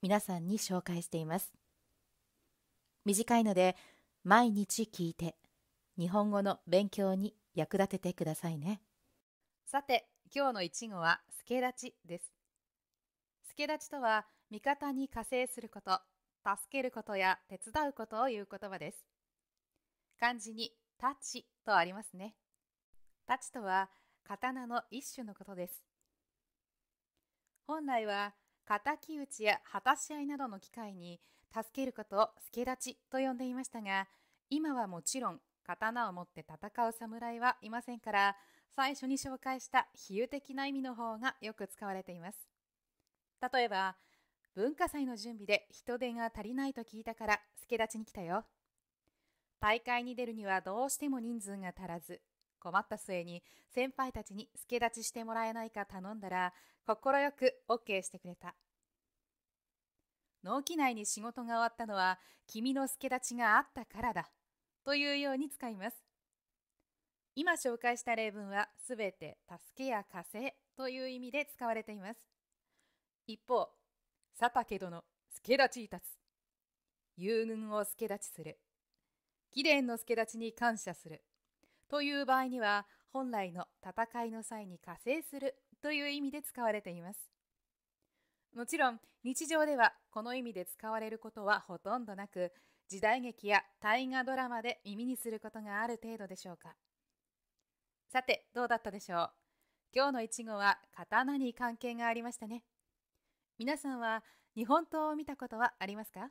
皆さんに紹介しています短いので毎日聞いて日本語の勉強に役立ててくださいねさて今日の一語は助立ちです助立ちとは味方に加勢すること助けることや手伝うことを言う言葉です漢字に立ちとありますね立ちとは刀の一種のことです本来は敵討ちや果たし合いなどの機会に、助けることを助立ちと呼んでいましたが、今はもちろん、刀を持って戦う侍はいませんから、最初に紹介した比喩的な意味の方がよく使われています。例えば、文化祭の準備で人手が足りないと聞いたから、助立ちに来たよ。大会に出るにはどうしても人数が足らず、困った末に先輩たちに助立ちしてもらえないか頼んだら快く OK してくれた納期内に仕事が終わったのは君の助立ちがあったからだというように使います今紹介した例文はすべて助けや加勢という意味で使われています一方佐竹殿助立ちいたつ友軍を助立ちする貴殿の助立ちに感謝するという場合には本来の戦いの際に加勢するという意味で使われています。もちろん日常ではこの意味で使われることはほとんどなく時代劇や大河ドラマで耳にすることがある程度でしょうかさてどうだったでしょう今日のいちごは刀に関係がありましたね皆さんは日本刀を見たことはありますか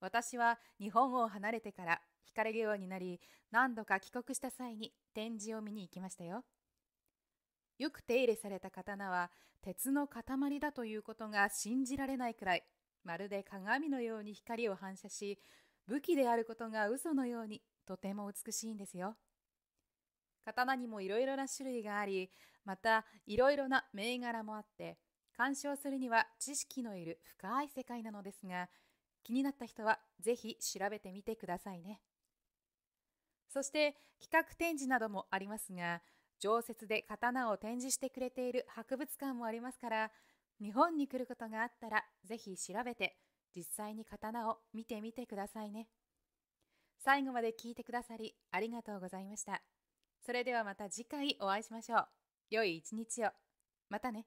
私は日本を離れてから惹かれるようになり、何度か帰国した際に展示を見に行きましたよ。よく手入れされた刀は鉄の塊だということが信じられないくらい、まるで鏡のように光を反射し、武器であることが嘘のようにとても美しいんですよ。刀にもいろいろな種類があり、またいろいろな銘柄もあって、鑑賞するには知識のいる深い世界なのですが、気になった人はぜひ調べてみてくださいね。そして企画展示などもありますが、常設で刀を展示してくれている博物館もありますから、日本に来ることがあったらぜひ調べて、実際に刀を見てみてくださいね。最後まで聞いてくださりありがとうございました。それではまた次回お会いしましょう。良い一日を。またね。